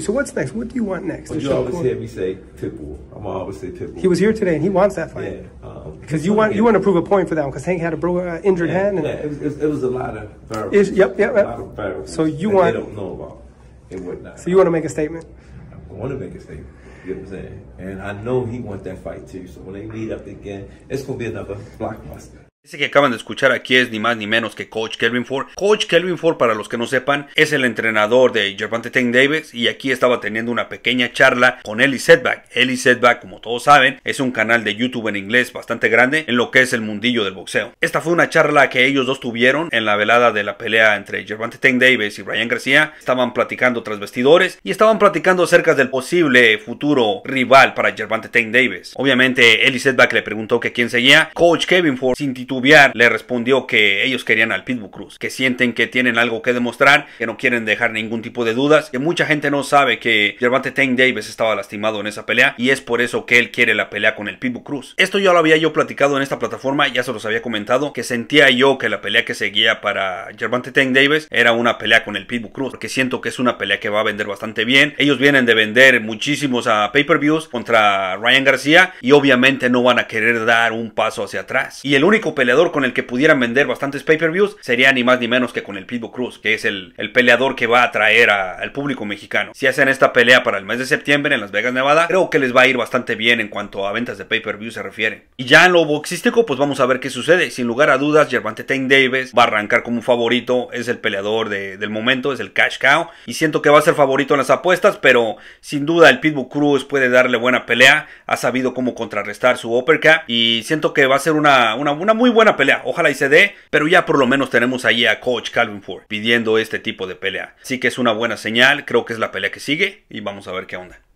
So what's next? What do you want next? Well, you always hear me say Pitbull. I'm always say Pitbull. He was here today, and he wants that fight. Yeah. Um, because you want you want to prove a point for that one. Because Hank had a bro, uh, injured yeah, hand. And, yeah, it was, it was, a lot of variables. Yep, yep, yep. so you want they don't know about would whatnot. So you want to make a statement? I want to make a statement. You know what I'm saying? And I know he wants that fight too. So when they meet up again, it's gonna be another blockbuster. Ese que acaban de escuchar aquí es ni más ni menos que Coach Kelvin Ford. Coach Kelvin Ford, para los que no sepan, es el entrenador de Gervante Tank Davis y aquí estaba teniendo una pequeña charla con Eli Setback. Eli Setback, como todos saben, es un canal de YouTube en inglés bastante grande en lo que es el mundillo del boxeo. Esta fue una charla que ellos dos tuvieron en la velada de la pelea entre Gervante Tank Davis y Brian García. Estaban platicando tras vestidores y estaban platicando acerca del posible futuro rival para Gervante Tank Davis. Obviamente, Eli Setback le preguntó que quién seguía. Coach Kevin Ford sin titular le respondió que ellos querían al Pitbull Cruz, que sienten que tienen algo que demostrar, que no quieren dejar ningún tipo de dudas, que mucha gente no sabe que Gervante Tank Davis estaba lastimado en esa pelea y es por eso que él quiere la pelea con el Pitbull Cruz. Esto ya lo había yo platicado en esta plataforma, ya se los había comentado, que sentía yo que la pelea que seguía para Gervante Tank Davis era una pelea con el Pitbull Cruz, porque siento que es una pelea que va a vender bastante bien. Ellos vienen de vender muchísimos a pay-per-views contra Ryan García y obviamente no van a querer dar un paso hacia atrás. Y el único peleador con el que pudieran vender bastantes pay-per-views sería ni más ni menos que con el Pitbull Cruz, que es el, peleador que va a atraer al público mexicano. Si hacen esta pelea para el mes de septiembre en Las Vegas, Nevada, creo que les va a ir bastante bien en cuanto a ventas de pay-per-view se refiere. Y ya en lo boxístico, pues vamos a ver qué sucede. Sin lugar a dudas, Gervante Tain Davis va a arrancar como un favorito, es el peleador del momento, es el cash cow, y siento que va a ser favorito en las apuestas, pero sin duda el Pitbull Cruz puede darle buena pelea, ha sabido cómo contrarrestar su uppercut, y siento que va a ser una, una muy buena pelea, ojalá y se dé, pero ya por lo menos tenemos ahí a Coach Calvin Ford pidiendo este tipo de pelea. Así que es una buena señal, creo que es la pelea que sigue y vamos a ver qué onda.